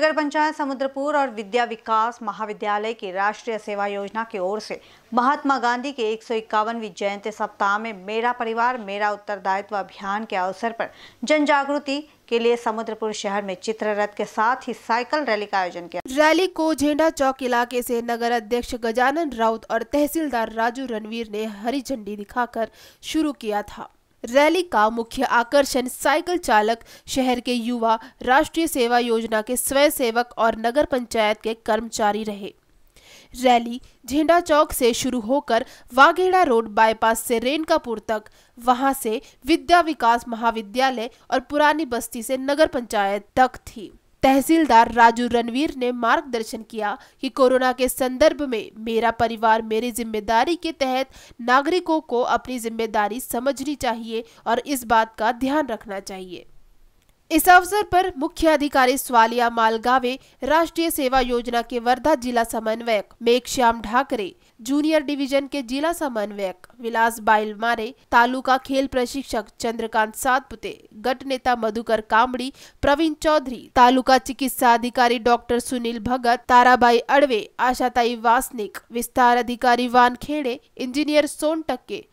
नगर पंचायत समुद्रपुर और विद्या विकास महाविद्यालय की राष्ट्रीय सेवा योजना की ओर से महात्मा गांधी के एक जयंती सप्ताह में मेरा परिवार मेरा उत्तरदायित्व अभियान के अवसर पर जन जागृति के लिए समुद्रपुर शहर में चित्र रथ के साथ ही साइकिल रैली का आयोजन किया रैली को झेंडा चौक इलाके से नगर अध्यक्ष गजानन राउत और तहसीलदार राजू रणवीर ने हरी झंडी दिखाकर शुरू किया था रैली का मुख्य आकर्षण साइकिल चालक शहर के युवा राष्ट्रीय सेवा योजना के स्वयंसेवक और नगर पंचायत के कर्मचारी रहे रैली झेंडा चौक से शुरू होकर वाघेड़ा रोड बाईपास से रेणकापुर तक वहां से विद्या विकास महाविद्यालय और पुरानी बस्ती से नगर पंचायत तक थी तहसीलदार राजू रणवीर ने मार्गदर्शन किया कि कोरोना के संदर्भ में मेरा परिवार मेरी जिम्मेदारी के तहत नागरिकों को अपनी जिम्मेदारी समझनी चाहिए और इस बात का ध्यान रखना चाहिए इस अवसर पर मुख्य अधिकारी स्वालिया मालगावे राष्ट्रीय सेवा योजना के वर्धा जिला समन्वयक मेघ श्याम ढाकरे जूनियर डिवीजन के जिला समन्वयक विलास बाइल मारे तालुका खेल प्रशिक्षक चंद्रकांत सातपुते गट नेता मधुकर कामड़ी प्रवीण चौधरी तालुका चिकित्सा अधिकारी डॉक्टर सुनील भगत ताराबाई अड़वे आशाताई वासनिक विस्तार अधिकारी वानखेड़े इंजीनियर सोन टक्के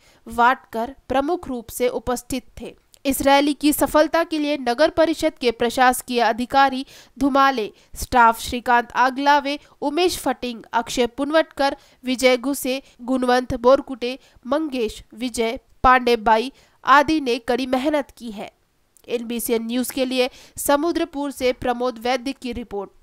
वाटकर प्रमुख रूप से उपस्थित थे इस रैली की सफलता के लिए नगर परिषद के प्रशासकीय अधिकारी धुमाले स्टाफ श्रीकांत आगलावे उमेश फटिंग अक्षय पुनवटकर विजय घुसे गुणवंत बोरकुटे मंगेश विजय पांडे बाई आदि ने कड़ी मेहनत की है एनबीसीएन न्यूज के लिए समुद्रपुर से प्रमोद वैद्य की रिपोर्ट